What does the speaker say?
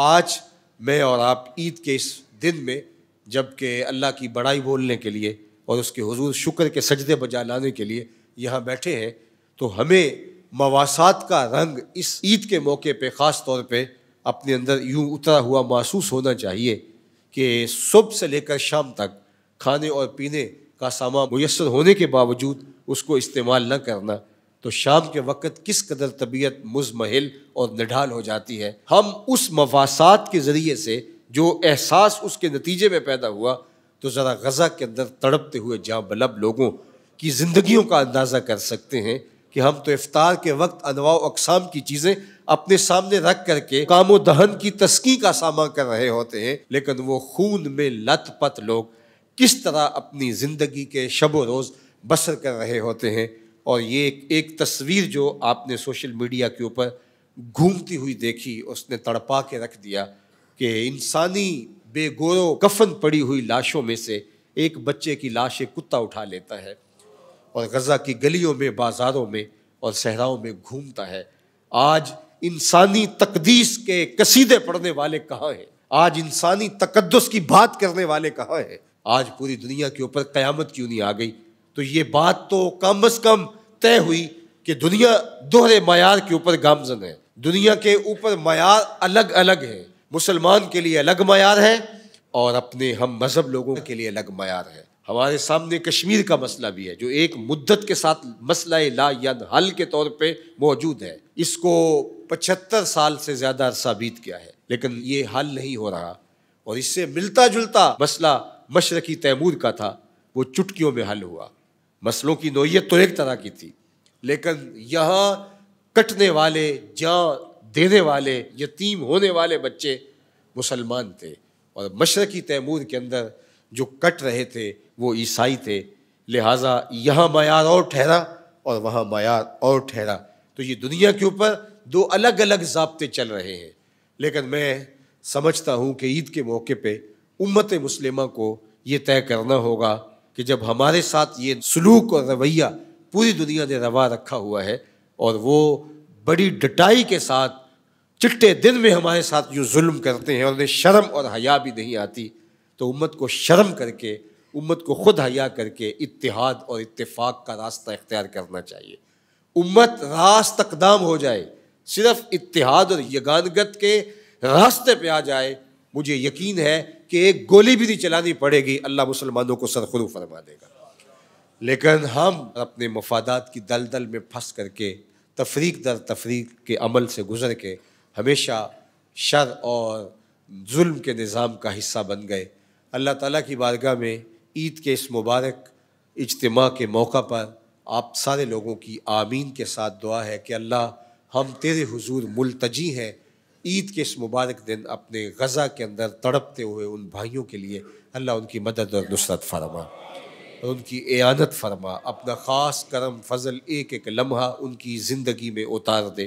आज मैं और आप ईद के इस दिन में जबकि अल्लाह की बड़ाई बोलने के लिए और उसके हजूर शुक्र के सजदे बजा लाने के लिए यहाँ बैठे हैं तो हमें मवासात का रंग इस ईद के मौके पे ख़ास तौर पे अपने अंदर यूँ उतरा हुआ महसूस होना चाहिए कि सुबह से लेकर शाम तक खाने और पीने का सामान मैसर होने के बावजूद उसको इस्तेमाल न करना तो शाम के वक़्त किस कदर तबीयत मुजमहल और निढाल हो जाती है हम उस मवासात के ज़रिए से जो एहसास उसके नतीजे में पैदा हुआ तो ज़रा गज़ा के अंदर तड़पते हुए जहाँ बलब लोगों की ज़िंदगियों का अंदाज़ा कर सकते हैं कि हम तो इफ्तार के वक्त अनवा अकसाम की चीज़ें अपने सामने रख करके काम दहन की तस्की का सामना कर रहे होते हैं लेकिन वो खून में लत पत लोग किस तरह अपनी ज़िंदगी के शब रोज़ बसर कर रहे होते हैं और ये एक, एक तस्वीर जो आपने सोशल मीडिया के ऊपर घूमती हुई देखी उसने तड़पा के रख दिया कि इंसानी बेगोरो कफन पड़ी हुई लाशों में से एक बच्चे की लाश एक कुत्ता उठा लेता है और गज़ा की गलियों में बाज़ारों में और सहराओं में घूमता है आज इंसानी तकदीस के कसीदे पढ़ने वाले कहाँ हैं आज इंसानी तकदस की बात करने वाले कहाँ हैं आज पूरी दुनिया के ऊपर क़यामत क्यों नहीं आ गई तो ये बात तो कम अज़ कम तय हुई कि दुनिया दोहरे मैार के ऊपर गामजन है दुनिया के ऊपर मैार अलग अलग है मुसलमान के लिए अलग मैार है और अपने हम मज़हब लोगों के लिए अलग मैार है हमारे सामने कश्मीर का मसला भी है जो एक मुद्दत के साथ मसला ला या हल के तौर पे मौजूद है इसको पचहत्तर साल से ज़्यादा अरसा बीत गया है लेकिन ये हल नहीं हो रहा और इससे मिलता जुलता मसला मशरकी तैमूर का था वो चुटकियों में हल हुआ मसलों की नोयत तो एक तरह की थी लेकिन यह कटने वाले जा देने वाले यतीम होने वाले बच्चे मुसलमान थे और मशरकी तैमूर के अंदर जो कट रहे थे वो ईसाई थे लिहाजा यहाँ मैार और ठहरा और वहाँ मैार और ठहरा तो ये दुनिया के ऊपर दो अलग अलग जबते चल रहे हैं लेकिन मैं समझता हूँ कि ईद के मौके पर उम्मत मुसलिमा को ये तय करना होगा कि जब हमारे साथ ये सलूक और रवैया पूरी दुनिया ने रवा रखा हुआ है और वो बड़ी डटाई के साथ चिट्टे दिन में हमारे साथ जो जुल्म करते हैं और उन्हें शर्म और हया भी नहीं आती तो उम्मत को शर्म करके उम्मत को खुद हया करके इतिहाद और इत्तेफाक का रास्ता इख्तियार करना चाहिए उम्मत रास तकदाम हो जाए सिर्फ इतिहाद और यगानगत के रास्ते पे आ जाए मुझे यकीन है कि एक गोली भी नहीं चलानी पड़ेगी अल्लाह मुसलमानों को सरखरू फरमा देगा लेकिन हम अपने मफादात की दलदल में फंस करके तफरीक दर तफरीक के अमल से गुजर के हमेशा शर और जुल्म के निज़ाम का हिस्सा बन गए अल्लाह ताला की बारगाह में ईद के इस मुबारक इजतमा के मौका पर आप सारे लोगों की आमीन के साथ दुआ है कि अल्लाह हम तेरे हुजूर मुलतजी हैं ईद के इस मुबारक दिन अपने गज़ा के अंदर तड़पते हुए उन भाइयों के लिए अल्लाह उनकी मदद और नुसरत फरमा और उनकी एानत फरमा अपना ख़ास करम फजल एक एक लम्हा उनकी ज़िंदगी में उतार दे